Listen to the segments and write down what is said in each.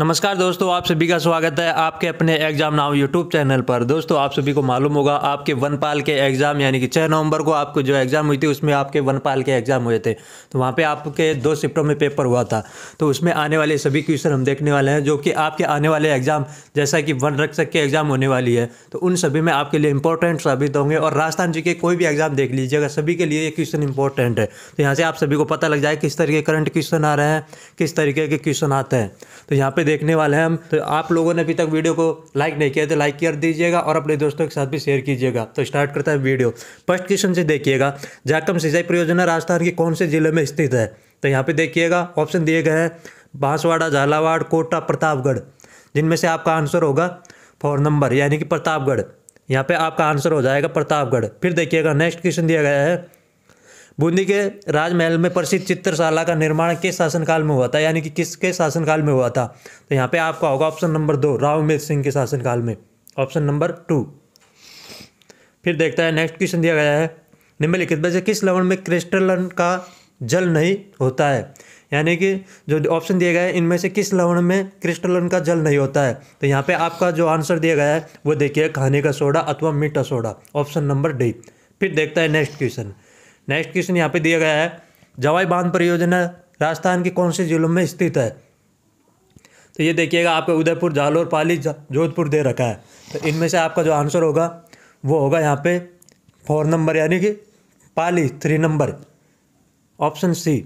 नमस्कार दोस्तों आप सभी का स्वागत है आपके अपने एग्जाम नाउ यूट्यूब चैनल पर दोस्तों आप सभी को मालूम होगा आपके वनपाल के एग्ज़ाम यानी कि छः नवंबर को आपको जो एग्ज़ाम हुई थी उसमें आपके वनपाल के एग्ज़ाम हुए थे तो वहाँ पे आपके दो शिफ्टों में पेपर हुआ था तो उसमें आने वाले सभी क्वेश्चन हम देखने वाले हैं जो कि आपके आने वाले एग्ज़ाम जैसा कि वन रक्षक के एग्ज़ाम होने वाली है तो उन सभी में आपके लिए इंपॉर्टेंट साबित होंगे और राजस्थान जी के कोई भी एग्ज़ाम देख लीजिएगा सभी के लिए ये क्वेश्चन इंपॉर्टेंट है तो यहाँ से आप सभी को पता लग जाए किस तरीके करंट क्वेश्चन आ रहे हैं किस तरीके के क्वेश्चन आते हैं तो यहाँ पर देखने वाले हैं हम तो आप लोगों ने अभी तक वीडियो को लाइक नहीं किया तो लाइक कर दीजिएगा और अपने दोस्तों के साथ भी शेयर कीजिएगा तो स्टार्ट करता है वीडियो फर्स्ट क्वेश्चन से देखिएगा जाकम सिंचाई परियोजना राजस्थान के कौन से जिले में स्थित है तो यहाँ पे देखिएगा ऑप्शन दिए गए हैं बांसवाड़ा झालावाड़ कोटा प्रतापगढ़ जिनमें से आपका आंसर होगा फोर नंबर यानी कि प्रतापगढ़ यहाँ पे आपका आंसर हो जाएगा प्रतापगढ़ फिर देखिएगा नेक्स्ट क्वेश्चन दिया गया है बूंदी के राजमहल में प्रसिद्ध चित्रशाला का निर्माण किस शासनकाल में हुआ था यानी कि किसके शासनकाल में हुआ था तो यहाँ पे आपका होगा ऑप्शन नंबर दो राव सिंह के शासनकाल में ऑप्शन नंबर टू फिर देखता है नेक्स्ट क्वेश्चन दिया गया है निम्नलिखित में से किस लवण में क्रिस्टलन का जल नहीं होता है यानी कि जो ऑप्शन दिया गया है इनमें से किस लवण में क्रिस्टलन का जल नहीं होता है तो यहाँ पे आपका जो आंसर दिया गया है वो देखिए खाने का सोडा अथवा मीठा सोडा ऑप्शन नंबर डी फिर देखता है नेक्स्ट क्वेश्चन नेक्स्ट क्वेश्चन यहाँ पे दिया गया है जवाई बांध परियोजना राजस्थान के कौन से जिलों में स्थित है तो ये देखिएगा आपका उदयपुर जालोर पाली जोधपुर दे रखा है तो इनमें से आपका जो आंसर होगा वो होगा यहाँ पे फोर नंबर यानी कि पाली थ्री नंबर ऑप्शन सी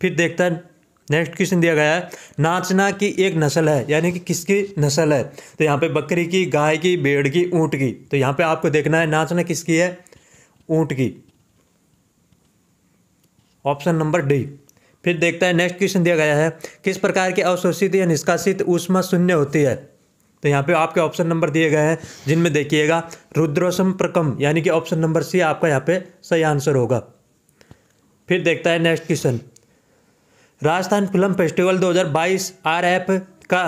फिर देखता है नेक्स्ट क्वेश्चन दिया गया है नाचना की एक नस्ल है यानी कि किसकी नस्ल है तो यहाँ पे बकरी की गाय की भेड़ की ऊँट की तो यहाँ पे आपको देखना है नाचना किसकी है ऊँट की ऑप्शन नंबर डी फिर देखता है नेक्स्ट क्वेश्चन दिया गया है किस प्रकार की अवशोषित या निष्कासित ऊष्मा शून्य होती है तो यहाँ पे आपके ऑप्शन नंबर दिए गए हैं जिनमें देखिएगा प्रकम यानी कि ऑप्शन नंबर सी आपका यहाँ पे सही आंसर होगा फिर देखता है next question Rajasthan film festival 2022 RF का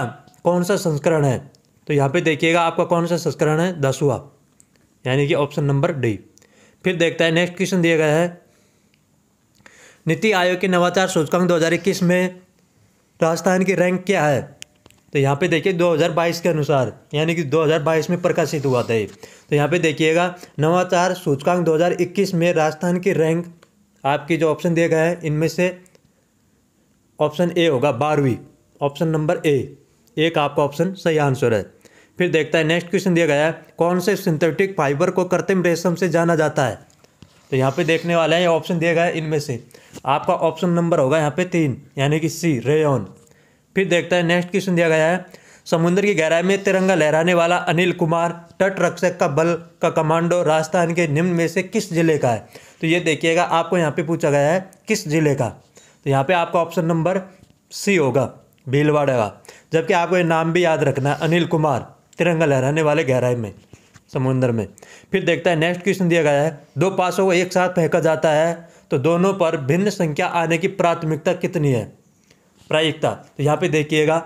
कौन सा संस्करण है तो यहाँ पे देखिएगा आपका कौन सा संस्करण है दसवा यानी कि ऑप्शन नंबर डी फिर देखता है नेक्स्ट क्वेश्चन दिया गया है नीति आयोग के नवाचार सूचकांक 2021 में राजस्थान की रैंक क्या है तो यहाँ पे देखिए 2022 के अनुसार यानी कि 2022 में प्रकाशित हुआ था ये तो यहाँ पे देखिएगा नवाचार सूचकांक 2021 में राजस्थान की रैंक आपकी जो ऑप्शन दिया गया है इनमें से ऑप्शन ए होगा बारहवीं ऑप्शन नंबर ए एक आपका ऑप्शन सही आंसर है फिर देखता है नेक्स्ट क्वेश्चन दिया गया है कौन से सिंथेटिक फाइबर को कृत्रिम रेशम से जाना जाता है तो यहाँ पे देखने वाला है ये ऑप्शन दिया गया है इनमें से आपका ऑप्शन नंबर होगा यहाँ पे तीन यानी कि सी रेन फिर देखता है नेक्स्ट क्वेश्चन दिया गया है समुद्र की गहराई में तिरंगा लहराने वाला अनिल कुमार तट रक्षक का बल का कमांडो राजस्थान के निम्न में से किस जिले का है तो ये देखिएगा आपको यहाँ पे पूछा गया है किस जिले का तो यहाँ पे आपका ऑप्शन नंबर सी होगा भीलवाड़ा का जबकि आपको ये नाम भी याद रखना है अनिल कुमार तिरंगा लहराने वाले गहराई में समुंदर में फिर देखता है नेक्स्ट क्वेश्चन दिया गया है दो पासों को एक साथ फेंका जाता है तो दोनों पर भिन्न संख्या आने की प्राथमिकता कितनी है प्रायिकता तो यहाँ पे देखिएगा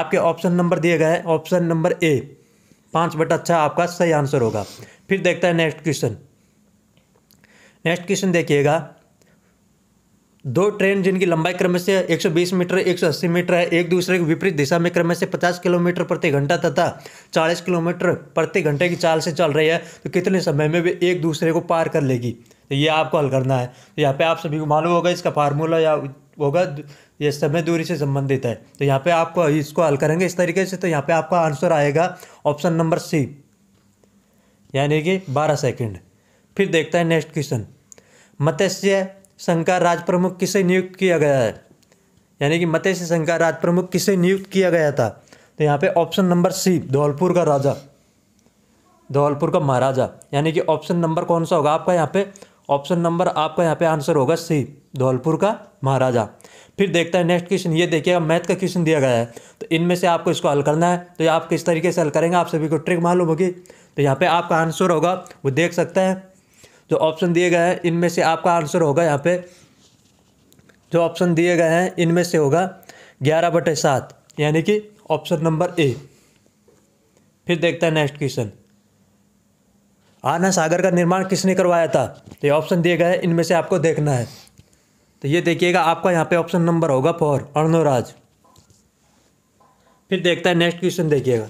आपके ऑप्शन नंबर दिए गए हैं ऑप्शन नंबर ए पाँच बट अच्छा आपका सही आंसर होगा फिर देखता है नेक्स्ट क्वेश्चन नेक्स्ट क्वेश्चन देखिएगा दो ट्रेन जिनकी लंबाई क्रम से 120 मीटर 180 मीटर है एक दूसरे के विपरीत दिशा में क्रम से 50 किलोमीटर प्रति घंटा तथा 40 किलोमीटर प्रति घंटे की चाल से चल रही है तो कितने समय में वे एक दूसरे को पार कर लेगी तो ये आपको हल करना है तो यहाँ पे आप सभी को मालूम होगा इसका फार्मूला या होगा ये समय दूरी से संबंधित है तो यहाँ पर आप इसको हल करेंगे इस तरीके से तो यहाँ पर आपका आंसर आएगा ऑप्शन नंबर सी यानी कि बारह सेकेंड फिर देखता है नेक्स्ट क्वेश्चन मत्स्य संघ राज प्रमुख किसे नियुक्त किया गया है यानी कि मते से संघ राज प्रमुख किसे नियुक्त किया गया था तो यहाँ पे ऑप्शन नंबर सी धौलपुर का राजा धौलपुर का महाराजा यानी कि ऑप्शन नंबर कौन सा होगा आपका यहाँ पे ऑप्शन नंबर आपका यहाँ पे आंसर होगा सी धौलपुर का महाराजा फिर देखता है नेक्स्ट क्वेश्चन ये देखिएगा मैथ का क्वेश्चन दिया गया है तो इनमें से आपको इसको हल करना है तो आप किस तरीके से हल करेंगे आप सभी को ट्रिक मालूम होगी तो यहाँ पे आपका आंसर होगा वो देख सकते हैं जो ऑप्शन दिए गए हैं इनमें से आपका आंसर होगा यहाँ पे जो ऑप्शन दिए गए हैं इनमें से होगा ग्यारह बटे सात यानी कि ऑप्शन नंबर ए फिर देखते हैं नेक्स्ट क्वेश्चन आना सागर का निर्माण किसने करवाया था तो ये ऑप्शन दिए गए हैं इनमें से आपको देखना है तो ये देखिएगा आपका यहाँ पे ऑप्शन नंबर होगा फोर अर्णोराज फिर देखता है नेक्स्ट क्वेश्चन देखिएगा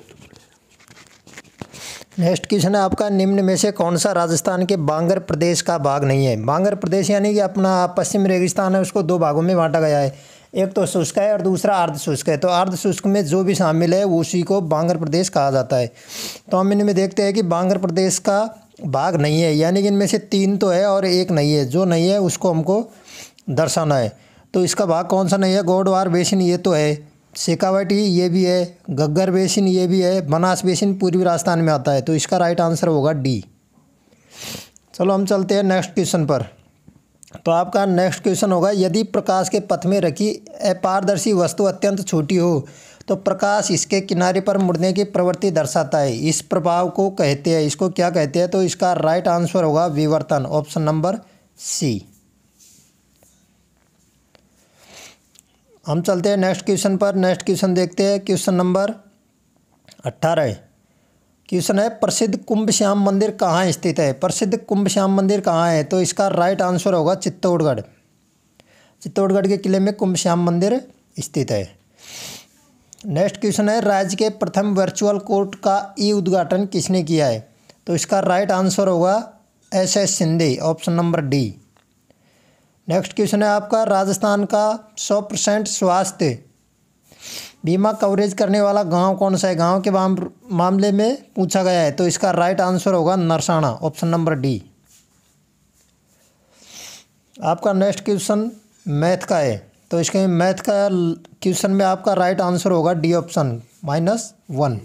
नेक्स्ट क्वेश्चन है आपका निम्न में से कौन सा राजस्थान के बांगर प्रदेश का भाग नहीं है बांगर प्रदेश यानी कि अपना पश्चिम रेगिस्तान है उसको दो भागों में बांटा गया है एक तो शुष्क है और दूसरा अर्ध शुष्क है तो अर्ध शुष्क में जो भी शामिल है उसी को बांगर प्रदेश कहा जाता है तो हम इनमें देखते हैं कि बांगर प्रदेश का भाग नहीं है यानी कि इनमें से तीन तो है और एक नहीं है जो नहीं है उसको हमको दर्शाना है तो इसका भाग कौन सा नहीं है गोडवार बेसिन ये तो है शेखावाटी ये भी है गग्गर बेसिन ये भी है बनास बेसिन पूर्वी राजस्थान में आता है तो इसका राइट आंसर होगा डी चलो हम चलते हैं नेक्स्ट क्वेश्चन पर तो आपका नेक्स्ट क्वेश्चन होगा यदि प्रकाश के पथ में रखी अपारदर्शी वस्तु अत्यंत छोटी हो तो प्रकाश इसके किनारे पर मुड़ने की प्रवृत्ति दर्शाता है इस प्रभाव को कहते हैं इसको क्या कहते हैं तो इसका राइट आंसर होगा विवर्तन ऑप्शन नंबर सी हम चलते हैं नेक्स्ट क्वेश्चन पर नेक्स्ट क्वेश्चन देखते हैं क्वेश्चन नंबर अट्ठारह क्वेश्चन है प्रसिद्ध कुंभ श्याम मंदिर कहाँ स्थित है प्रसिद्ध कुंभ श्याम मंदिर कहाँ है तो इसका राइट आंसर होगा चित्तौड़गढ़ चित्तौड़गढ़ के किले में कुंभ श्याम मंदिर स्थित है नेक्स्ट क्वेश्चन है राज्य के प्रथम वर्चुअल कोर्ट का ई उद्घाटन किसने किया है तो इसका राइट आंसर होगा S S Sindhe option number D next question है आपका राजस्थान का सौ परसेंट स्वास्थ्य बीमा कवरेज करने वाला गांव कौन सा है गांव के मामले में पूछा गया है तो इसका राइट आंसर होगा नरसाणा ऑप्शन नंबर डी आपका नेक्स्ट क्वेश्चन मैथ का है तो इसके मैथ का क्वेश्चन में आपका राइट आंसर होगा D option minus one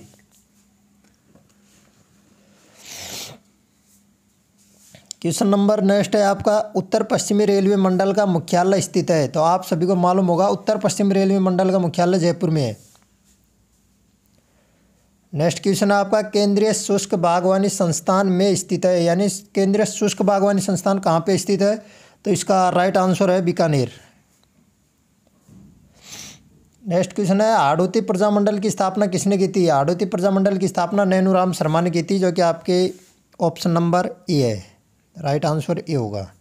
question number next है आपका उत्तर पश्चिमी रेलवे मंडल का मुख्यालय स्थित है तो आप सभी को मालूम होगा उत्तर पश्चिम रेलवे मंडल का मुख्यालय जयपुर में है नेक्स्ट क्वेश्चन आपका केंद्रीय शुष्क बागवानी संस्थान में स्थित है यानी केंद्रीय शुष्क बागवानी संस्थान कहाँ पे स्थित है तो इसका राइट आंसर है बीकानेर नेक्स्ट क्वेश्चन है आड़ोती प्रजामंडल की स्थापना किसने की थी आड़ोती प्रजामंडल की स्थापना नैनू राम शर्मा ने की थी जो कि आपके ऑप्शन नंबर ए है राइट आंसर ए होगा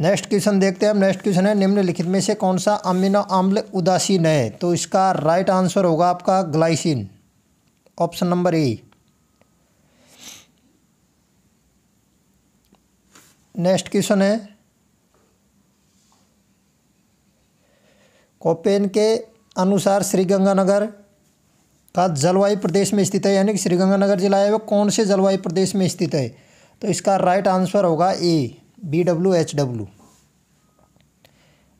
नेक्स्ट क्वेश्चन देखते हैं हम नेक्स्ट क्वेश्चन है निम्नलिखित में से कौन सा अमीनो अम्ल उदासीन है तो इसका राइट आंसर होगा आपका glycine option number A next question है कोपेन के अनुसार श्रीगंगानगर का जलवायु प्रदेश में स्थित है यानी कि श्रीगंगानगर जिला है वह कौन से जलवायु प्रदेश में स्थित है तो इसका राइट आंसर होगा A B W H W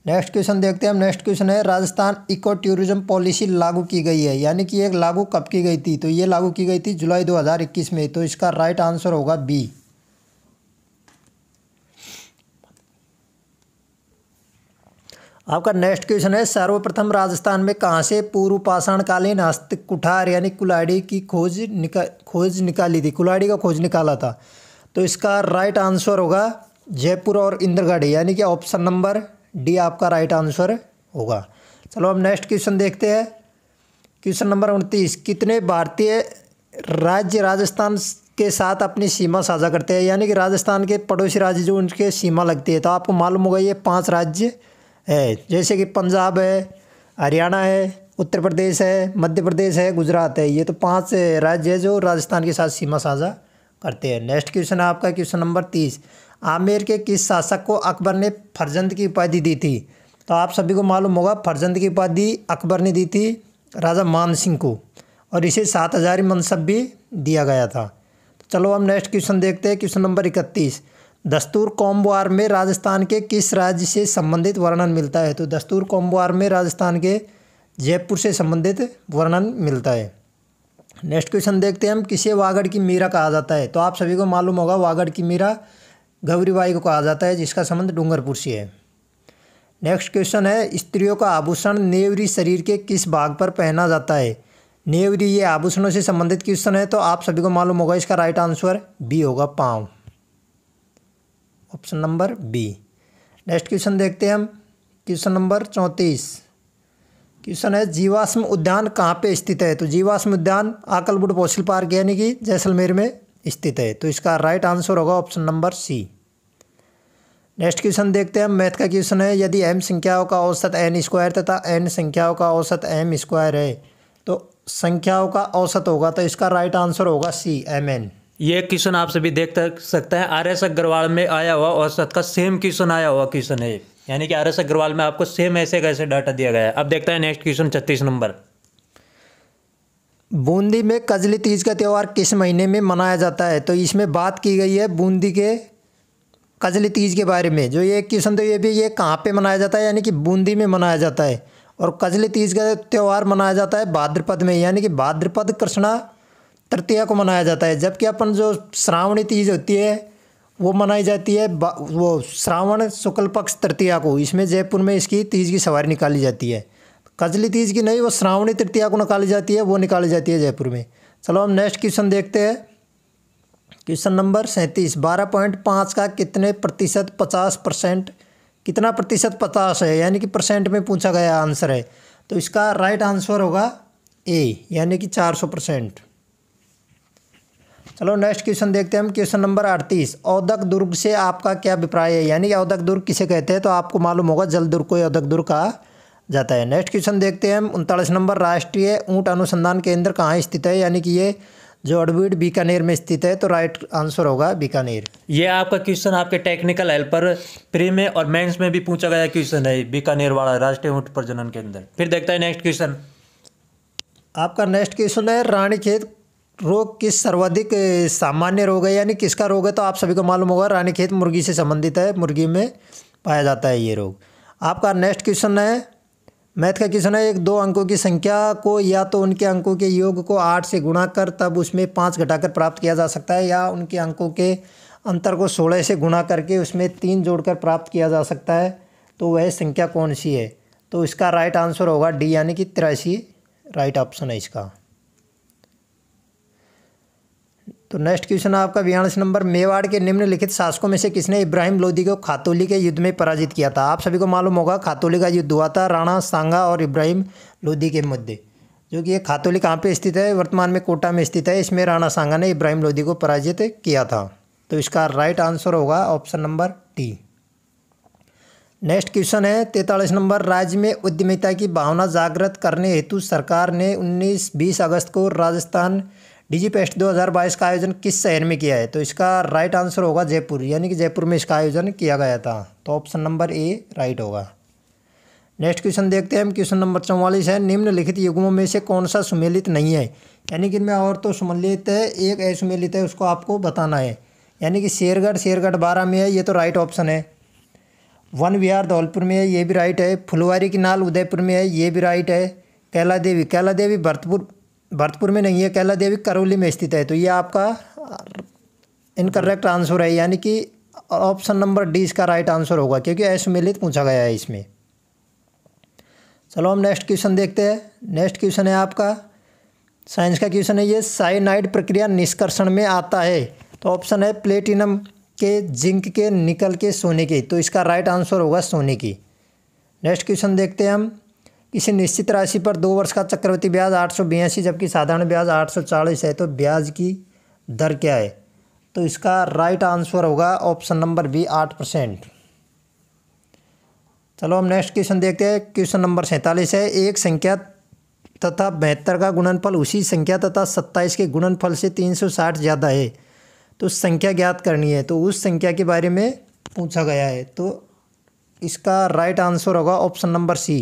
next question देखते हैं हम नेक्स्ट क्वेश्चन है राजस्थान इको टूरिज्म पॉलिसी लागू की गई है यानी कि एक लागू कब की गई थी तो ये लागू की गई थी जुलाई 2021 में तो इसका राइट आंसर होगा बी आपका नेक्स्ट क्वेश्चन है सर्वप्रथम राजस्थान में कहाँ से पूर्व पाषाणकालीन हस्त कुठार यानी कुलाड़ी की खोज निका खोज निकाली थी कुलाड़ी का खोज निकाला था तो इसका राइट आंसर होगा जयपुर और इंद्रगढ़ यानी कि ऑप्शन नंबर डी आपका राइट आंसर होगा चलो हम नेक्स्ट क्वेश्चन देखते हैं क्वेश्चन नंबर उनतीस कितने भारतीय राज्य राजस्थान के साथ अपनी सीमा साझा करते हैं यानी कि राजस्थान के पड़ोसी राज्य जो उनके सीमा लगती है तो आपको मालूम होगा ये पांच राज्य है जैसे कि पंजाब है हरियाणा है उत्तर प्रदेश है मध्य प्रदेश है गुजरात है ये तो पांच राज्य है जो राजस्थान के साथ सीमा साझा करते हैं नेक्स्ट क्वेश्चन है आपका क्वेश्चन नंबर तीस आमेर के किस शासक को अकबर ने फरजंद की उपाधि दी थी तो आप सभी को मालूम होगा फरजंद की उपाधि अकबर ने दी थी राजा मान सिंह को और इसे सात हज़ारी मनसब भी दिया गया था तो चलो हम नेक्स्ट क्वेश्चन देखते हैं क्वेश्चन नंबर इकतीस दस्तूर कॉम्बवार में राजस्थान के किस राज्य से संबंधित वर्णन मिलता है तो दस्तूर कॉम्बवार में राजस्थान के जयपुर से संबंधित वर्णन मिलता है नेक्स्ट क्वेश्चन देखते हैं हम किसे वागड़ की मीरा कहा जाता है तो आप सभी को मालूम होगा वागड़ की मीरा गौरीबाई को कहा जाता है जिसका संबंध डूंगरपुर से है नेक्स्ट क्वेश्चन है स्त्रियों का आभूषण नेवरी शरीर के किस भाग पर पहना जाता है नेवरी ये आभूषणों से संबंधित क्वेश्चन है तो आप सभी को मालूम होगा इसका राइट आंसर बी होगा पाँव option number B next question देखते हैं हम क्वेश्चन नंबर चौंतीस क्वेश्चन है जीवाश्म उद्यान कहाँ पे स्थित है तो जीवाश्म उद्यान आकलबुड पोस्टल पार्क यानी कि जैसलमेर में स्थित है तो इसका राइट आंसर होगा option number C next question देखते हैं मैथ का क्वेश्चन है यदि एम संख्याओं का औसत एन स्क्वायर तथा एन संख्याओं का औसत एम स्क्वायर है तो संख्याओं का औसत होगा तो इसका राइट आंसर होगा सी एम एन ये क्वेश्चन आप सभी देख सकते हैं आर एस अग्रवाल में आया हुआ औसत का सेम क्वेश्चन आया हुआ क्वेश्चन है यानी कि आर एस अग्रवाल में आपको सेम ऐसे कैसे डाटा दिया गया है अब देखता है नेक्स्ट क्वेश्चन छत्तीस नंबर बूंदी में कजली तीज का त्यौहार किस महीने में मनाया जाता है तो इसमें बात की गई है बूंदी के कजली तीज के बारे में जो ये क्वेश्चन तो ये भी ये कहाँ पे मनाया जाता है यानी कि बूंदी में मनाया जाता है और कजली तीज का त्यौहार मनाया जाता है भाद्रपद में यानी कि भाद्रपद कृष्णा तृतीया को मनाया जाता है जबकि अपन जो श्रावणी तीज होती है वो मनाई जाती है वो श्रावण शुक्ल पक्ष तृतीया को इसमें जयपुर में इसकी तीज की सवारी निकाली जाती है कजली तीज की नहीं वो श्रावणी तृतीया को निकाली जाती है वो निकाली जाती है जयपुर में चलो हम नेक्स्ट क्वेश्चन देखते हैं क्वेश्चन नंबर सैंतीस बारह पॉइंट पाँच का कितने प्रतिशत पचास परसेंट कितना प्रतिशत पचास है यानी कि परसेंट में पूछा गया आंसर है तो इसका राइट आंसर होगा ए यानी कि चार सौ परसेंट चलो नेक्स्ट क्वेश्चन देखते हैं हम क्वेश्चन नंबर अड़तीस औदक दुर्ग से आपका क्या अभिप्राय है यानी औदक दुर्ग किसे कहते हैं तो आपको मालूम होगा जल दुर्ग को औदक दुर्ग कहा जाता है नेक्स्ट क्वेश्चन देखते हैं हम उनतालीस नंबर राष्ट्रीय ऊँट अनुसंधान केंद्र कहाँ स्थित है यानी कि ये जो अडबीड बीकानेर में स्थित है तो राइट आंसर होगा बीकानेर ये आपका क्वेश्चन आपके टेक्निकल हेल्पर प्री में और मेंस में भी पूछा गया क्वेश्चन है बीकानेर वाला राष्ट्रीय ऊँट प्रजनन केंद्र फिर देखता है नेक्स्ट क्वेश्चन आपका नेक्स्ट क्वेश्चन है रानीखेत रोग किस सर्वाधिक सामान्य रोग है यानी किसका रोग है तो आप सभी को मालूम होगा रानीखेत मुर्गी से संबंधित है मुर्गी में पाया जाता है ये रोग आपका नेक्स्ट क्वेश्चन है मैथ का क्वेश्चन है एक दो अंकों की संख्या को या तो उनके अंकों के योग को आठ से गुणा कर तब उसमें पाँच घटाकर प्राप्त किया जा सकता है या उनके अंकों के अंतर को सोलह से गुणा करके उसमें तीन जोड़कर प्राप्त किया जा सकता है तो वह संख्या कौन सी है तो इसका राइट आंसर होगा डी यानी कि तिरासी राइट ऑप्शन है इसका तो नेक्स्ट क्वेश्चन आपका बयालीस नंबर मेवाड़ के निम्नलिखित शासकों में से किसने इब्राहिम लोदी को खातोली के युद्ध में पराजित किया था आप सभी को मालूम होगा खातोली का युद्ध हुआ था राणा सांगा और इब्राहिम लोदी के मुद्दे जो कि ये खातोली कहाँ पे स्थित है वर्तमान में कोटा में स्थित है इसमें राणा सांगा ने इब्राहिम लोधी को पराजित किया था तो इसका राइट आंसर होगा option number T next question है तैंतालीस नंबर राज्य में उद्यमिता की भावना जागृत करने हेतु सरकार ने उन्नीस बीस अगस्त को राजस्थान डीजी पेस्ट 2022 का आयोजन किस शहर में किया है तो इसका राइट आंसर होगा जयपुर यानी कि जयपुर में इसका आयोजन किया गया था तो ऑप्शन नंबर ए राइट होगा नेक्स्ट क्वेश्चन देखते हैं हम क्वेश्चन नंबर चौवालीस है निम्नलिखित युग्मों में से कौन सा सुमेलित नहीं है यानी कि इनमें और तो सुमेलित है एक असुमेलित है उसको आपको बताना है यानी कि शेरगढ़ शेरगढ़ बारह में है ये तो राइट ऑप्शन है वन विहार धौलपुर में है ये भी राइट है फुलवारी की नाल उदयपुर में है ये भी राइट है कैला देवी कैला देवी भरतपुर भरतपुर में नहीं है कैला देवी करौली में स्थित है तो ये आपका इनकरेक्ट आंसर है यानी कि ऑप्शन नंबर डी इसका राइट आंसर होगा क्योंकि असुमिलित पूछा गया है इसमें चलो हम नेक्स्ट क्वेश्चन देखते हैं नेक्स्ट क्वेश्चन है आपका साइंस का क्वेश्चन है ये साइनाइड प्रक्रिया निष्कर्षण में आता है तो ऑप्शन है प्लेटिनम के जिंक के निकल के सोने के तो इसका राइट आंसर होगा सोने की नेक्स्ट क्वेश्चन देखते हैं हम किसी निश्चित राशि पर दो वर्ष का चक्रवर्ती ब्याज आठ सौ बयासी जबकि साधारण ब्याज आठ सौ चालीस है तो ब्याज की दर क्या है तो इसका राइट आंसर होगा ऑप्शन नंबर बी आठ परसेंट चलो हम नेक्स्ट क्वेश्चन देखते हैं क्वेश्चन नंबर सैंतालीस है एक संख्या तथा बहत्तर का गुणनफल उसी संख्या तथा सत्ताईस के गुणनफल से तीन सौ साठ ज़्यादा है तो संख्या ज्ञात करनी है तो उस संख्या के बारे में पूछा गया है तो इसका राइट आंसर होगा ऑप्शन नंबर सी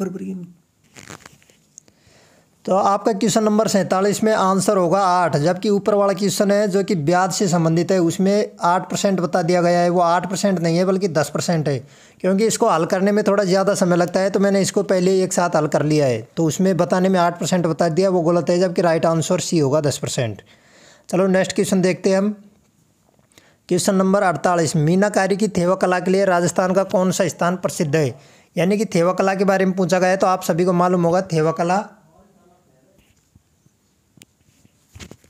परवरीन तो आपका क्वेश्चन नंबर सैंतालीस में आंसर होगा आठ जबकि ऊपर वाला क्वेश्चन है जो कि ब्याज से संबंधित है उसमें आठ परसेंट बता दिया गया है वो आठ परसेंट नहीं है बल्कि दस परसेंट है क्योंकि इसको हल करने में थोड़ा ज़्यादा समय लगता है तो मैंने इसको पहले एक साथ हल कर लिया है तो उसमें बताने में आठ परसेंट बता दिया वो गलत है जबकि राइट आंसर सी होगा दस परसेंट चलो नेक्स्ट क्वेश्चन देखते हैं हम क्वेश्चन नंबर अड़तालीस मीनाकारी की थेवा कला के लिए राजस्थान का कौन सा स्थान प्रसिद्ध है यानी कि थेवा कला के बारे में पूछा गया है तो आप सभी को मालूम होगा थेवा कला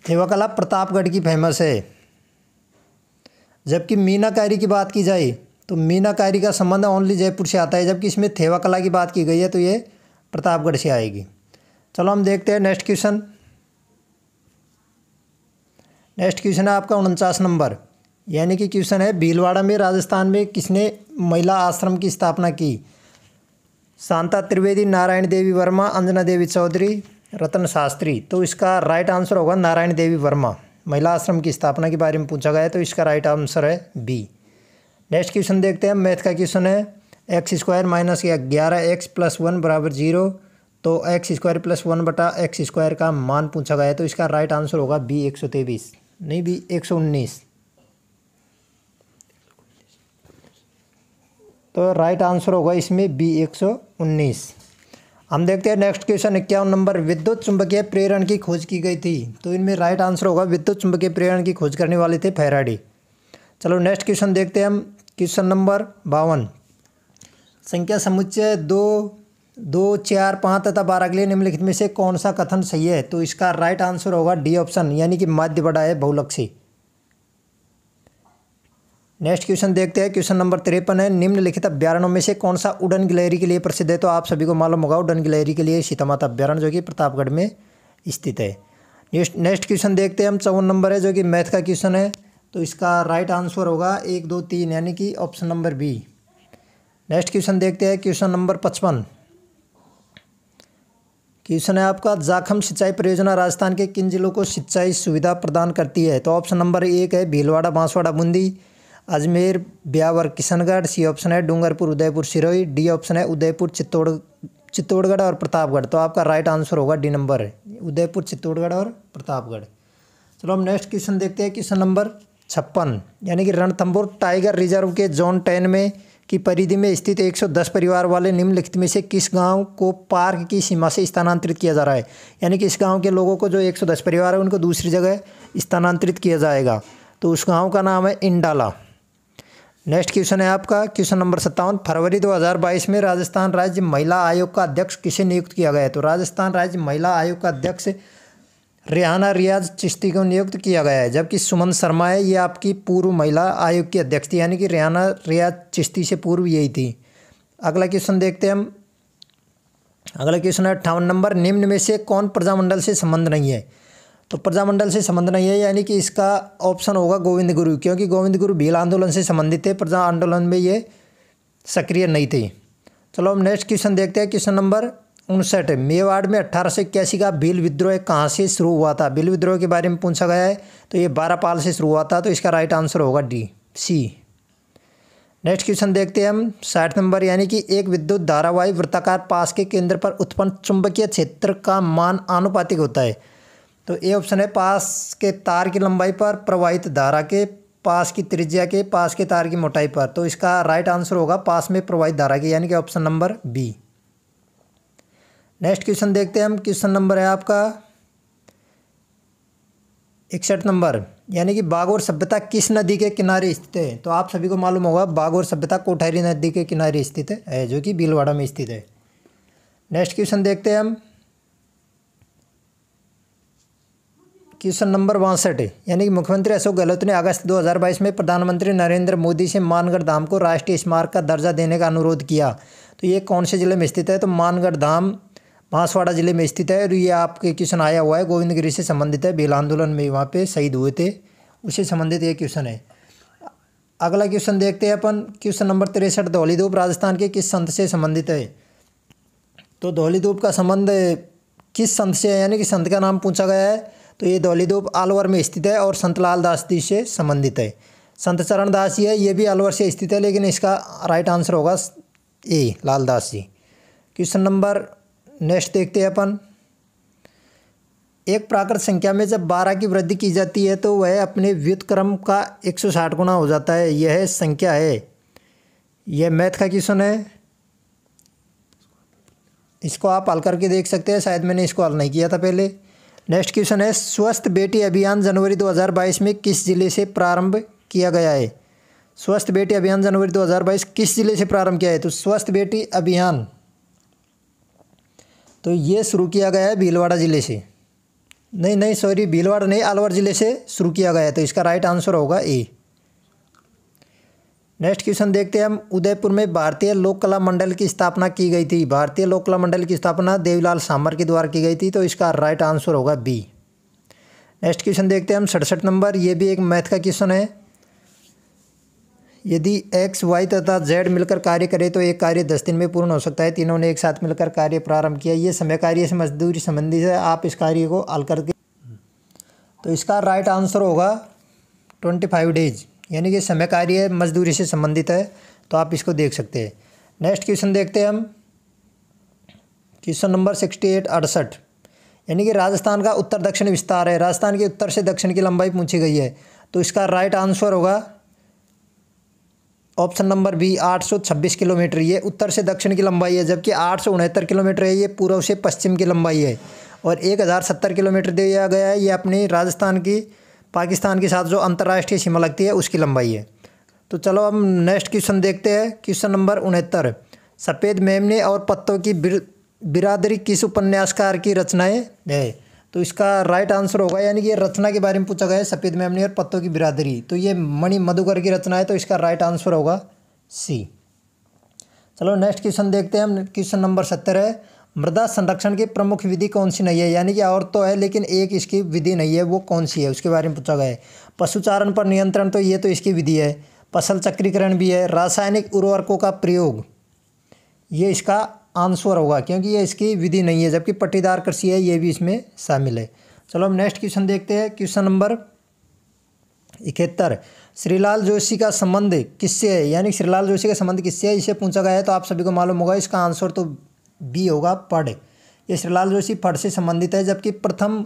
थेवा कला प्रतापगढ़ की फेमस है जबकि मीनाकारी की बात की जाए तो मीनाकारी का संबंध ओनली जयपुर से आता है जबकि इसमें थेवा कला की बात की गई है तो ये प्रतापगढ़ से आएगी चलो हम देखते हैं नेक्स्ट क्वेश्चन नेक्स्ट क्वेश्चन है आपका उनचास नंबर यानी कि क्वेश्चन है भीलवाड़ा में राजस्थान में किसने महिला आश्रम की स्थापना की शांता त्रिवेदी नारायण देवी वर्मा अंजना देवी चौधरी रतन शास्त्री तो इसका राइट आंसर होगा नारायण देवी वर्मा महिला आश्रम की स्थापना के बारे में पूछा गया है तो इसका राइट आंसर है बी नेक्स्ट क्वेश्चन देखते हैं मैथ का क्वेश्चन है एक्स स्क्वायर माइनस ग्यारह एक्स प्लस वन बराबर जीरो तो एक्स स्क्वायर प्लस वन बटा एक्स स्क्वायर का मान पूछा गया है तो इसका राइट आंसर होगा बी एक सौ तेईस नहीं बी एक सौ उन्नीस तो राइट आंसर होगा इसमें बी एक सौ उन्नीस हम देखते हैं नेक्स्ट क्वेश्चन इक्यावन नंबर विद्युत चुंबकीय प्रेरण की खोज की गई थी तो इनमें राइट आंसर होगा विद्युत चुंबकीय प्रेरण की खोज करने वाले थे फेराडी चलो नेक्स्ट क्वेश्चन देखते हैं हम क्वेश्चन नंबर बावन संख्या समुच्चय दो दो चार पाँच तथा बारह के लिए निम्नलिखित में से कौन सा कथन सही है तो इसका राइट आंसर होगा डी ऑप्शन यानी कि माध्य बड़ा है बहुलक्षी नेक्स्ट क्वेश्चन देखते हैं क्वेश्चन नंबर तिरपन है निम्नलिखित अभ्यारणों में से कौन सा उडन गिलहरी के लिए प्रसिद्ध है तो आप सभी को मालूम होगा उडन गिलहरी के लिए सीता माता अभ्यारण जो कि प्रतापगढ़ में स्थित है नेक्स्ट क्वेश्चन देखते हैं हम चौवन नंबर है जो कि मैथ का क्वेश्चन है तो इसका राइट आंसर होगा एक दो तीन यानी कि option number B next question देखते हैं क्वेश्चन नंबर पचपन क्वेश्चन है आपका जाखम सिंचाई परियोजना राजस्थान के किन जिलों को सिंचाई सुविधा प्रदान करती है तो ऑप्शन नंबर एक है भीलवाड़ा बांसवाड़ा बूंदी अजमेर ब्यावर किशनगढ़ सी ऑप्शन है डूंगरपुर उदयपुर सिरोही डी ऑप्शन है उदयपुर चित्तौड़ चित्तौड़गढ़ और प्रतापगढ़ तो आपका राइट आंसर होगा डी नंबर उदयपुर चित्तौड़गढ़ और प्रतापगढ़ चलो हम नेक्स्ट क्वेश्चन देखते हैं क्वेश्चन नंबर छप्पन यानी कि रणथम्बोर टाइगर रिजर्व के जोन टेन में की परिधि में स्थित 110 परिवार वाले निम्नलिखित में से किस गांव को पार्क की सीमा से स्थानांतरित किया जा रहा है यानी कि इस गांव के लोगों को जो 110 परिवार है उनको दूसरी जगह स्थानांतरित किया जाएगा तो उस गांव का नाम है इंडाला नेक्स्ट क्वेश्चन है आपका क्वेश्चन नंबर सत्तावन फरवरी 2022 में राजस्थान राज्य महिला आयोग का अध्यक्ष किसे नियुक्त किया गया है तो राजस्थान राज्य महिला आयोग का अध्यक्ष रेहाना रियाज चिश्ती को नियुक्त किया गया है जबकि सुमन शर्मा है ये आपकी पूर्व महिला आयोग की अध्यक्ष थी यानी कि रेहाना रियाज चिश्ती से पूर्व यही थी अगला क्वेश्चन देखते हैं हम अगला क्वेश्चन है अट्ठावन नंबर निम्न में से कौन प्रजामंडल से संबंध नहीं है तो प्रजामंडल से संबंध नहीं है यानी कि इसका ऑप्शन होगा गोविंद गुरु क्योंकि गोविंद गुरु भील आंदोलन से संबंधित थे प्रजा आंदोलन में ये सक्रिय नहीं थे चलो हम नेक्स्ट क्वेश्चन देखते हैं क्वेश्चन नंबर उनसठ मेवाड़ में अट्ठारह सौ इक्यासी का भील विद्रोह कहाँ से शुरू हुआ था भील विद्रोह के बारे में पूछा गया है तो ये बारापाल से शुरू हुआ था तो इसका राइट आंसर होगा डी सी नेक्स्ट क्वेश्चन देखते हैं हम साठ नंबर यानी कि एक विद्युत धारावाही वृत्ताकार पास के केंद्र पर उत्पन्न चुंबकीय क्षेत्र का मान आनुपातिक होता है तो ए ऑप्शन है पास के तार की लंबाई पर प्रवाहित धारा के पास की त्रिज्या के पास के तार की मोटाई पर तो इसका राइट आंसर होगा पास में प्रवाहित धारा के यानी कि option number B next question देखते हैं हम क्वेश्चन नंबर है आपका इकसठ नंबर यानी कि बागोर सभ्यता किस नदी के किनारे स्थित है तो आप सभी को मालूम होगा बागोर सभ्यता कोठारी नदी के किनारे स्थित है जो कि भीलवाड़ा में स्थित है नेक्स्ट क्वेश्चन देखते हैं हम क्वेश्चन नंबर बासठ यानी कि मुख्यमंत्री अशोक गहलोत ने अगस्त 2022 में प्रधानमंत्री नरेंद्र मोदी से मानगढ़ धाम को राष्ट्रीय स्मारक का दर्जा देने का अनुरोध किया तो ये कौन से ज़िले में स्थित है तो मानगढ़ धाम बांसवाड़ा ज़िले में स्थित है और ये आपके क्वेश्चन आया हुआ है गोविंदगिरी से संबंधित है भील आंदोलन में वहाँ पर शहीद हुए थे उससे संबंधित ये क्वेश्चन है अगला क्वेश्चन देखते हैं अपन क्वेश्चन नंबर तिरसठ धौलीधूप राजस्थान के किस संत से संबंधित है तो धौलीधूप का संबंध किस संत से है यानी कि संत का नाम पूछा गया है तो ये धूप अलवर में स्थित है और संतलाल दास जी से संबंधित है संत चरण दास जी है ये भी अलवर से स्थित है लेकिन इसका राइट आंसर होगा A Lal Das ji question number next देखते हैं अपन एक प्राकृत संख्या में जब बारह की वृद्धि की जाती है तो वह अपने व्युतक्रम का एक सौ साठ गुना हो जाता है यह संख्या है यह मैथ का क्वेश्चन है इसको आप हल करके देख सकते हैं शायद मैंने इसको हल नहीं किया था पहले नेक्स्ट क्वेश्चन है स्वस्थ बेटी अभियान जनवरी 2022 में किस जिले से प्रारंभ किया गया है स्वस्थ बेटी अभियान जनवरी 2022 किस जिले से प्रारंभ किया है तो स्वस्थ बेटी अभियान तो ये शुरू किया गया है भीलवाड़ा ज़िले से नहीं नहीं सॉरी भीलवाड़ा नहीं अलवर ज़िले से शुरू किया गया है तो इसका राइट आंसर होगा ए नेक्स्ट क्वेश्चन देखते हैं हम उदयपुर में भारतीय लोक कला मंडल की स्थापना की गई थी भारतीय लोक कला मंडल की स्थापना देवीलाल सामर के द्वारा की गई थी तो इसका राइट आंसर होगा बी नेक्स्ट क्वेश्चन देखते हैं हम सड़सठ नंबर ये भी एक मैथ का क्वेश्चन है यदि एक्स वाई तथा जेड मिलकर कार्य करे तो एक कार्य दस दिन में पूर्ण हो सकता है तीनों ने एक साथ मिलकर कार्य प्रारंभ किया ये समय कार्य से मजदूरी संबंधित है आप इस कार्य को हल करके तो इसका राइट आंसर होगा ट्वेंटी फाइव डेज़ यानी कि समय कार्य मजदूरी से संबंधित है तो आप इसको देख सकते हैं नेक्स्ट क्वेश्चन देखते हैं हम क्वेश्चन नंबर सिक्सटी एट अड़सठ यानी कि राजस्थान का उत्तर दक्षिण विस्तार है राजस्थान के उत्तर से दक्षिण की लंबाई पूछी गई है तो इसका राइट आंसर होगा ऑप्शन नंबर बी छब्बीस किलोमीटर ये उत्तर से दक्षिण की लंबाई है जबकि आठ किलोमीटर है ये पूर्व से पश्चिम की लंबाई है और एक हज़ार सत्तर किलोमीटर दिया गया है ये अपनी राजस्थान की पाकिस्तान के साथ जो अंतर्राष्ट्रीय सीमा लगती है उसकी लंबाई है तो चलो हम नेक्स्ट क्वेश्चन देखते हैं क्वेश्चन नंबर उनहत्तर सफ़ेद मेमने और पत्तों की बिर, बिरादरी किस उपन्यासकार की रचनाएँ है तो इसका राइट आंसर होगा यानी कि ये रचना के बारे में पूछा गया है सफ़ेद मेमने और पत्तों की बिरादरी तो ये मणि मधुकर की रचना है तो इसका राइट आंसर होगा सी चलो नेक्स्ट क्वेश्चन देखते हैं हम क्वेश्चन नंबर सत्तर है मृदा संरक्षण की प्रमुख विधि कौन सी नहीं है यानी कि और तो है लेकिन एक इसकी विधि नहीं है वो कौन सी है उसके बारे में पूछा गया है पशुचारण पर नियंत्रण तो ये तो इसकी विधि है फसल चक्रीकरण भी है रासायनिक उर्वरकों का प्रयोग ये इसका आंसर होगा क्योंकि ये इसकी विधि नहीं है जबकि पट्टीदार कृषि है ये भी इसमें शामिल है चलो हम नेक्स्ट क्वेश्चन देखते हैं क्वेश्चन नंबर इकहत्तर श्रीलाल जोशी का संबंध किससे है यानी श्रीलाल जोशी का संबंध किससे है इसे पूछा गया है तो आप सभी को मालूम होगा इसका आंसर तो बी होगा पढ़ ये श्रीलाल जोशी फट से संबंधित है जबकि प्रथम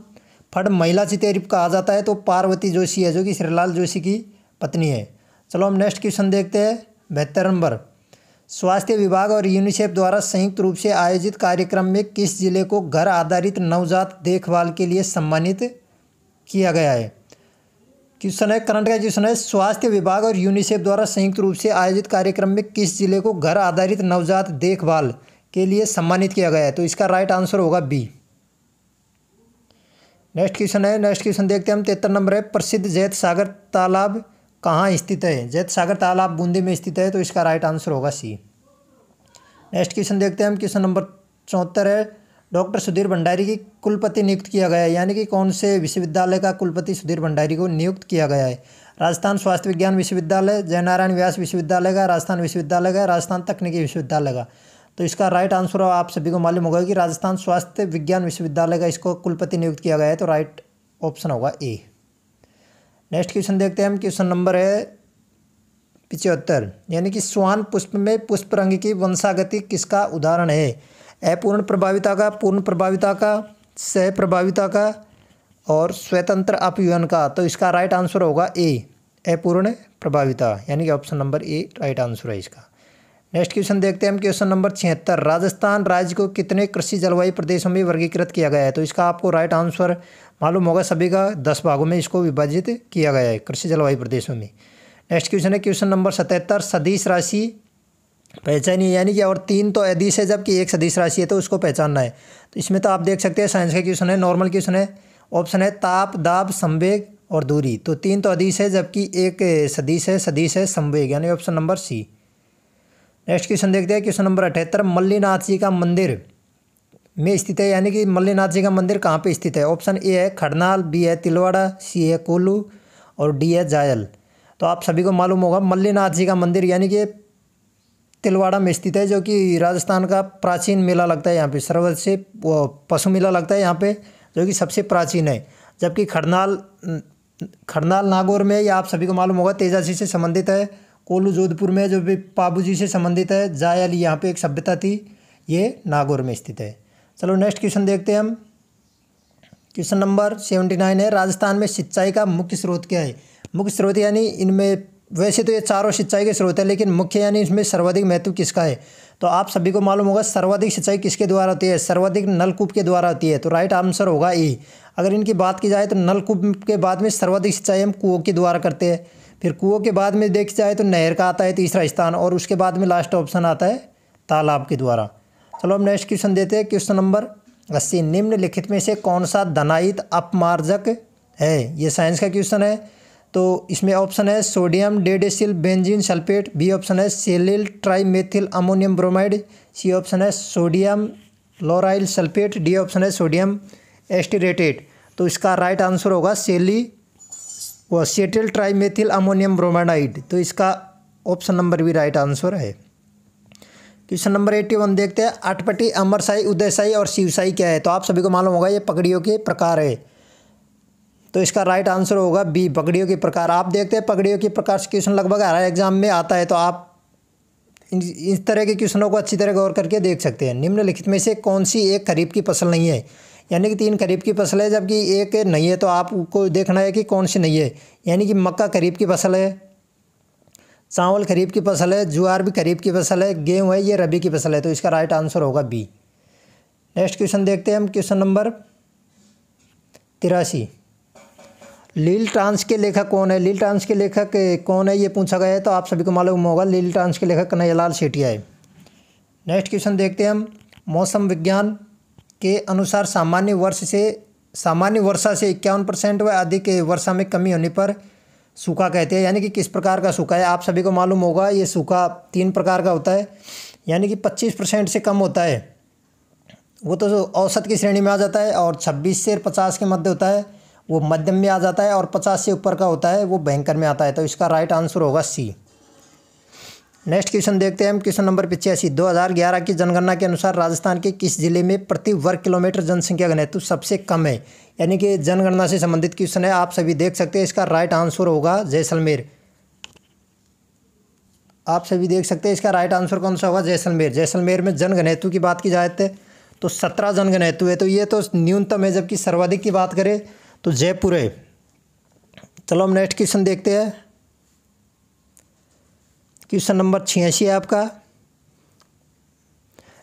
फट महिला का कहा जाता है तो पार्वती जोशी है जो कि श्रीलाल जोशी की पत्नी है चलो हम नेक्स्ट क्वेश्चन देखते हैं बेहतर नंबर स्वास्थ्य विभाग और यूनिसेफ द्वारा संयुक्त रूप से आयोजित कार्यक्रम में किस जिले को घर आधारित नवजात देखभाल के लिए सम्मानित किया गया है क्वेश्चन है करंट का क्वेश्चन है स्वास्थ्य विभाग और यूनिसेफ द्वारा संयुक्त रूप से आयोजित कार्यक्रम में किस जिले को घर आधारित नवजात देखभाल के लिए सम्मानित किया गया है तो इसका राइट आंसर होगा बी नेक्स्ट क्वेश्चन है नेक्स्ट क्वेश्चन देखते हैं हम तिहत्तर नंबर है प्रसिद्ध जैत सागर तालाब कहाँ स्थित है जैत सागर तालाब बूंदी में स्थित है तो इसका राइट आंसर होगा सी नेक्स्ट क्वेश्चन देखते हैं हम क्वेश्चन नंबर चौहत्तर है डॉक्टर सुधीर भंडारी की कुलपति नियुक्त किया गया है यानी कि कौन से विश्वविद्यालय का कुलपति सुधीर भंडारी को नियुक्त किया गया है राजस्थान स्वास्थ्य विज्ञान विश्वविद्यालय जयनारायण व्यास विश्वविद्यालय का राजस्थान विश्वविद्यालय का राजस्थान तकनीकी विश्वविद्यालय का तो इसका राइट आंसर आप सभी को मालूम होगा कि राजस्थान स्वास्थ्य विज्ञान विश्वविद्यालय का इसको कुलपति नियुक्त किया गया है तो राइट ऑप्शन होगा ए नेक्स्ट क्वेश्चन देखते हैं हम क्वेश्चन नंबर है पिचहत्तर यानी कि स्वान पुष्प में पुष्प रंग की वंशागति किसका उदाहरण है अपूर्ण प्रभाविता का पूर्ण प्रभाविता का सह प्रभाविता का और स्वतंत्र अपयन का तो इसका राइट आंसर होगा ए अपूर्ण प्रभाविता यानी कि option number A right answer है इसका नेक्स्ट क्वेश्चन देखते हैं हम क्वेश्चन नंबर छिहत्तर राजस्थान राज्य को कितने कृषि जलवायु प्रदेशों में वर्गीकृत किया गया है तो इसका आपको राइट आंसर मालूम होगा सभी का दस भागों में इसको विभाजित किया गया है कृषि जलवायु प्रदेशों में नेक्स्ट क्वेश्चन है क्वेश्चन नंबर सतहत्तर सदीश राशि पहचानी यानी कि और तीन तो अधीश है जबकि एक सदीश राशि है तो उसको पहचानना है तो इसमें तो आप देख सकते हैं साइंस का क्वेश्चन है नॉर्मल क्वेश्चन है ऑप्शन है ताप दाब संवेग और दूरी तो तीन तो अधीश है जबकि एक सदीश है सदीश है संवेग यानी option number C next question देखते हैं क्वेश्चन नंबर अठहत्तर मल्लीनाथ जी का मंदिर में स्थित है यानी कि मल्लीनाथ जी का मंदिर कहाँ पे स्थित है ऑप्शन ए है खड़नाल बी है तिलवाड़ा सी है कोलू और डी है जायल तो आप सभी को मालूम होगा मल्लीनाथ जी का मंदिर यानी कि तिलवाड़ा में स्थित है जो कि राजस्थान का प्राचीन मेला लगता है यहाँ पर सर्वत पशु मेला लगता है यहाँ पर जो कि सबसे प्राचीन है जबकि खड़नाल खड़नाल नागौर में यह आप सभी को मालूम होगा तेजासी से संबंधित है कोलू जोधपुर में जो भी पाबू से संबंधित है जायली यहाँ पे एक सभ्यता थी ये नागौर में स्थित है चलो नेक्स्ट क्वेश्चन देखते हैं हम क्वेश्चन नंबर सेवेंटी नाइन है राजस्थान में सिंचाई का मुख्य स्रोत क्या है मुख्य स्रोत यानी इनमें वैसे तो ये चारों सिंचाई के स्रोत है लेकिन मुख्य यानी इसमें सर्वाधिक महत्व किसका है तो आप सभी को मालूम होगा सर्वाधिक सिंचाई किसके द्वारा होती है सर्वाधिक नलकूप के द्वारा होती है तो राइट आंसर होगा ई अगर इनकी बात की जाए तो नलकूप के बाद में सर्वाधिक सिंचाई हम कुओं के द्वारा करते हैं फिर कुओं के बाद में देखा जाए तो नहर का आता है तीसरा स्थान और उसके बाद में लास्ट ऑप्शन आता है तालाब के द्वारा चलो हम नेक्स्ट क्वेश्चन देते हैं क्वेश्चन नंबर अस्सी निम्नलिखित में से कौन सा धनाइत अपमार्जक है ये साइंस का क्वेश्चन है तो इसमें ऑप्शन है sodium dodecyl benzene sulphate B option है cetyl trimethyl ammonium bromide C option है sodium lauryl sulphate D option है सोडियम एस्टिरेटेड तो इसका राइट आंसर होगा सेली वो सेटल ट्राइमेथिल अमोनियम ब्रोमाइड तो इसका ऑप्शन नंबर भी राइट आंसर है क्वेश्चन नंबर एट्टी वन देखते हैं अटपटी अमरसाई उदयसाई और शिवसाई क्या है तो आप सभी को मालूम होगा ये पगड़ियों के प्रकार है तो इसका राइट आंसर होगा बी पगड़ियों के प्रकार आप देखते हैं पगड़ियों के प्रकार से क्वेश्चन लगभग हर एग्जाम में आता है तो आप इस तरह के क्वेश्चनों को अच्छी तरह गौर करके देख सकते हैं निम्नलिखित में से कौन सी एक खरीफ की फसल नहीं है यानी कि तीन खरीफ की फसल है जबकि एक नहीं है तो आपको देखना है कि कौन सी नहीं है यानी कि मक्का खरीफ की फसल है चावल खरीफ की फसल है ज्वार भी खरीफ की फसल है गेहूँ है ये रबी की फसल है तो इसका राइट आंसर होगा बी नेक्स्ट क्वेश्चन देखते हैं हम क्वेश्चन नंबर तिरासी लील ट्रांस के लेखक कौन है लील ट्रांस के लेखक कौन है ये पूछा गया है तो आप सभी को मालूम होगा लील ट्रांस के लेखक कन्हैयालाल सेठिया है नेक्स्ट क्वेश्चन देखते हैं हम मौसम विज्ञान के अनुसार सामान्य वर्ष से सामान्य वर्षा से इक्यावन परसेंट व अधिक वर्षा में कमी होने पर सूखा कहते हैं यानी कि किस प्रकार का सूखा है आप सभी को मालूम होगा ये सूखा तीन प्रकार का होता है यानी कि पच्चीस परसेंट से कम होता है वो तो औसत की श्रेणी में आ जाता है और छब्बीस से पचास के मध्य होता है वो मध्यम में आ जाता है और पचास से ऊपर का होता है वो भयंकर में आता है तो इसका राइट आंसर होगा सी नेक्स्ट क्वेश्चन देखते हैं हम क्वेश्चन नंबर पिचासी 2011 की जनगणना के अनुसार राजस्थान के किस जिले में प्रति वर्ग किलोमीटर जनसंख्या घनत्व सबसे कम है यानी कि जनगणना से संबंधित क्वेश्चन है आप सभी देख सकते हैं इसका राइट आंसर होगा जैसलमेर आप सभी देख सकते हैं इसका राइट आंसर कौन सा होगा जैसलमेर जैसलमेर में जनघनेतु की बात की जाए तो, तो सत्रह जनघनत्व है तो ये तो न्यूनतम है जबकि सर्वाधिक की बात करें तो जयपुर है चलो हम नेक्स्ट क्वेश्चन देखते हैं क्वेश्चन नंबर छियासी है आपका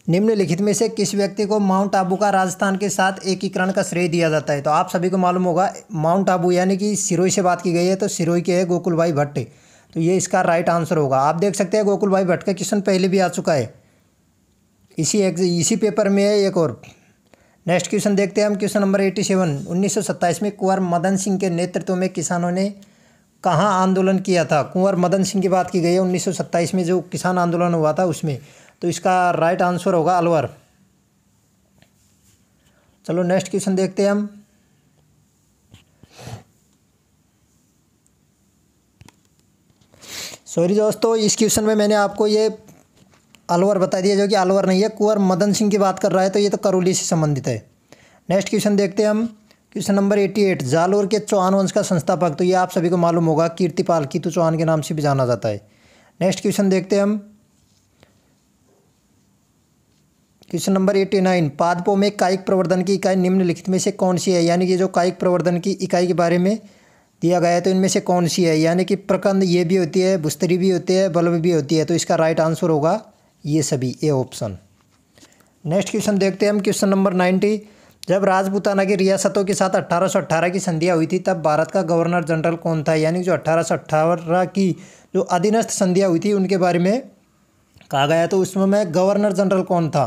निम्नलिखित में से किस व्यक्ति को माउंट आबू का राजस्थान के साथ एकीकरण का श्रेय दिया जाता है तो आप सभी को मालूम होगा माउंट आबू यानी कि सिरोही से बात की गई है तो सिरोही के है गोकुल भाई भट्ट तो ये इसका राइट आंसर होगा आप देख सकते हैं गोकुल भाई भट्ट का क्वेश्चन पहले भी आ चुका है इसी एक इसी पेपर में है एक और नेक्स्ट क्वेश्चन देखते हैं हम क्वेश्चन नंबर एटी सेवन उन्नीस में कुंवर मदन सिंह के नेतृत्व में किसानों ने कहाँ आंदोलन किया था कुंवर मदन सिंह की बात की गई है उन्नीस में जो किसान आंदोलन हुआ था उसमें तो इसका राइट आंसर होगा अलवर चलो नेक्स्ट क्वेश्चन देखते हैं हम सॉरी दोस्तों इस क्वेश्चन में मैंने आपको ये अलवर बता दिया जो कि अलवर नहीं है कुंवर मदन सिंह की बात कर रहा है तो ये तो करौली से संबंधित है नेक्स्ट क्वेश्चन देखते हैं हम क्वेश्चन नंबर 88 जालोर के चौहान वंश का संस्थापक तो ये आप सभी को मालूम होगा कीर्तिपाल की तो चौहान के नाम से भी जाना जाता है नेक्स्ट क्वेश्चन देखते हैं हम क्वेश्चन नंबर एटी नाइन पादपों में कायिक प्रवर्धन की इकाई निम्नलिखित में से कौन सी है यानी कि जो कायिक प्रवर्धन की इकाई के बारे में दिया गया है तो इनमें से कौन सी है यानी कि प्रकंद ये भी होती है बुस्तरी भी होती है बल्ब भी होती है तो इसका राइट आंसर होगा ये सभी ए ऑप्शन नेक्स्ट क्वेश्चन देखते हैं हम क्वेश्चन नंबर नाइन्टी जब राजपूताना की रियासतों के साथ 1818 की संधियाँ हुई थी तब भारत का गवर्नर जनरल कौन था यानी जो अट्ठारह की जो अधीनस्थ संधियाँ हुई थी उनके बारे में कहा गया तो उसमें मैं गवर्नर जनरल कौन था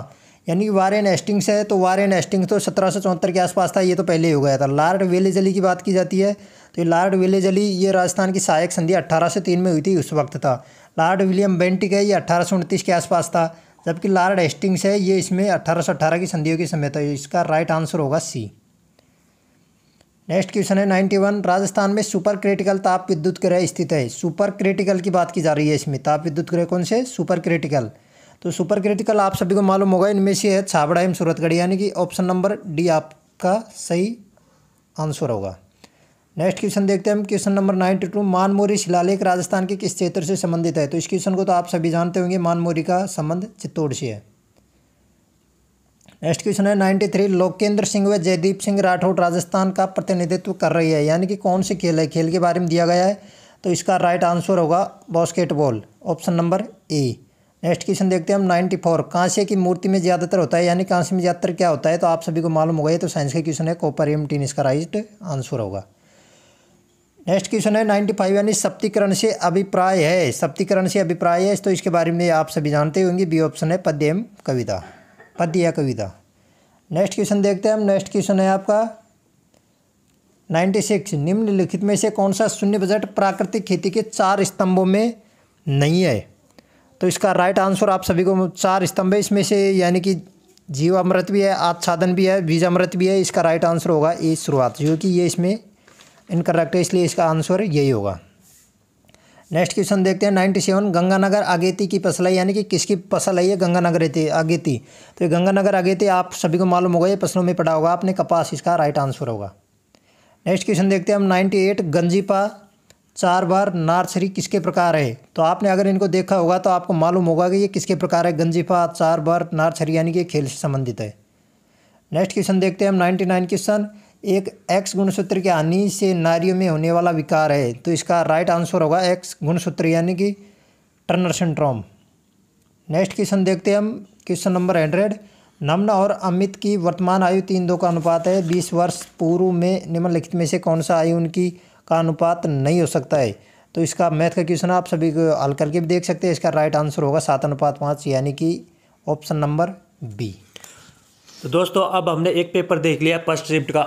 यानी कि वारेन एस्टिंग्स है तो वारेन एस्टिंग्स तो सत्रह के आसपास था ये तो पहले ही हो गया था लार्ड वेलेज अली की बात की जाती है तो लार्ड वेलेज अली ये राजस्थान की सहायक संधि अट्ठारह में हुई थी उस वक्त था लार्ड विलियम बेंटिक है ये अट्ठारह के आसपास था जबकि लॉर्ड हेस्टिंग्स है ये इसमें अट्ठारह की संधियों की समय था इसका राइट आंसर होगा सी नेक्स्ट क्वेश्चन है नाइन्टी वन राजस्थान में सुपर क्रिटिकल ताप विद्युत ग्रह स्थित है सुपर क्रिटिकल की बात की जा रही है इसमें ताप विद्युत ग्रह कौन से सुपर क्रिटिकल तो सुपर क्रिटिकल आप सभी को मालूम होगा इनमें से है छाबड़ा एम सूरतगढ़ यानी कि ऑप्शन नंबर डी आपका सही आंसर होगा नेक्स्ट क्वेश्चन देखते हैं हम question number ninety two Manmori शिलालेख राजस्थान के किस क्षेत्र से संबंधित है तो इस क्वेश्चन को तो आप सभी जानते होंगे मानमोरी का संबंध चित्तौड़ से है नेक्स्ट क्वेश्चन है नाइन्टी थ्री लोकेंद्र सिंह व जयदीप सिंह राठौड़ राजस्थान का प्रतिनिधित्व कर रही है यानी कि कौन से खेल है खेल के बारे में दिया गया है तो इसका राइट आंसर होगा basketball option number A next question देखते हैं हम नाइन्टी फोर कांस्य की मूर्ति में ज़्यादातर होता है यानी कांसे में ज़्यादातर क्या होता है तो आप सभी को मालूम होगा ये तो साइंस का क्वेश्चन है कॉपर एम टीन इसका राइट आंसर होगा नेक्स्ट क्वेश्चन है नाइन्टी फाइव यानी सप्तिकरण से अभिप्राय है सप्तिकरण से अभिप्राय है तो इसके बारे में आप सभी जानते होंगे बी ऑप्शन है पद्य एवं कविता पद्य या कविता नेक्स्ट क्वेश्चन देखते हैं हम नेक्स्ट क्वेश्चन है आपका नाइन्टी सिक्स निम्नलिखित में से कौन सा शून्य बजट प्राकृतिक खेती के चार स्तंभों में नहीं है तो इसका राइट आंसर आप सभी को चार स्तंभ इसमें से यानी कि जीवामृत भी है आच्छादन भी है बीजामृत भी है इसका राइट आंसर होगा ए शुरुआत जो कि ये इसमें इनकरेक्ट है इसलिए इसका आंसर यही होगा नेक्स्ट क्वेश्चन देखते हैं नाइन्टी सेवन गंगानगर आगेती की फसल है यानी कि किसकी फसल है ये गंगानगर अगेती तो ये गंगानगर आगेती आप सभी को मालूम होगा ये फसलों में पड़ा होगा आपने कपास इसका राइट आंसर होगा नेक्स्ट क्वेश्चन देखते हैं हम नाइन्टी एट गंजीपा चार बार नारसरी किसके प्रकार है तो आपने अगर इनको देखा होगा तो आपको मालूम होगा कि ये किसके प्रकार है गंजीफा चार बार नारसरी यानी कि खेल से संबंधित है नेक्स्ट क्वेश्चन देखते हैं हम नाइन्टी नाइन क्वेश्चन एक एक्स गुणसूत्र के हानि से नारियों में होने वाला विकार है तो इसका राइट आंसर होगा एक्स गुणसूत्र यानी कि टर्नर सिंड्रोम नेक्स्ट क्वेश्चन देखते हैं हम क्वेश्चन नंबर हंड्रेड नम्न और अमित की वर्तमान आयु तीन दो का अनुपात है बीस वर्ष पूर्व में निम्नलिखित में से कौन सा आयु उनकी का अनुपात नहीं हो सकता है तो इसका मैथ का क्वेश्चन आप सभी को हल करके भी देख सकते हैं इसका राइट आंसर होगा सात अनुपात पाँच यानी कि ऑप्शन नंबर बी तो दोस्तों अब हमने एक पेपर देख लिया फर्स्ट शिफ्ट का